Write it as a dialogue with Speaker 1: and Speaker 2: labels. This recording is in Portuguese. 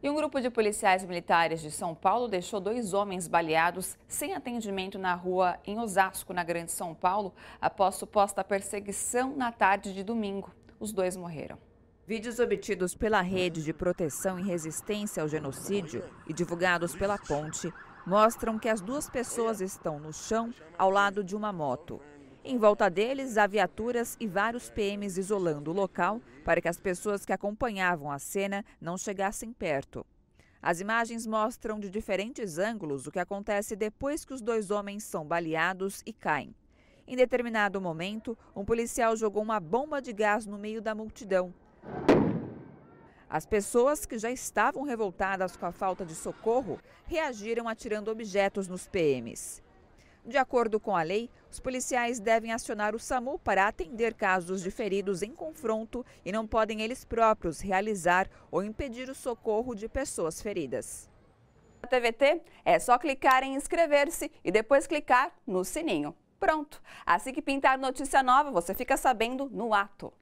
Speaker 1: E um grupo de policiais militares de São Paulo deixou dois homens baleados sem atendimento na rua em Osasco, na Grande São Paulo, após suposta perseguição na tarde de domingo. Os dois morreram. Vídeos obtidos pela Rede de Proteção e Resistência ao Genocídio e divulgados pela Ponte mostram que as duas pessoas estão no chão ao lado de uma moto. Em volta deles, há viaturas e vários PMs isolando o local para que as pessoas que acompanhavam a cena não chegassem perto. As imagens mostram de diferentes ângulos o que acontece depois que os dois homens são baleados e caem. Em determinado momento, um policial jogou uma bomba de gás no meio da multidão. As pessoas que já estavam revoltadas com a falta de socorro reagiram atirando objetos nos PMs. De acordo com a lei, os policiais devem acionar o SAMU para atender casos de feridos em confronto e não podem eles próprios realizar ou impedir o socorro de pessoas feridas. A TVT é só clicar em inscrever-se e depois clicar no sininho. Pronto! Assim que pintar notícia nova, você fica sabendo no ato.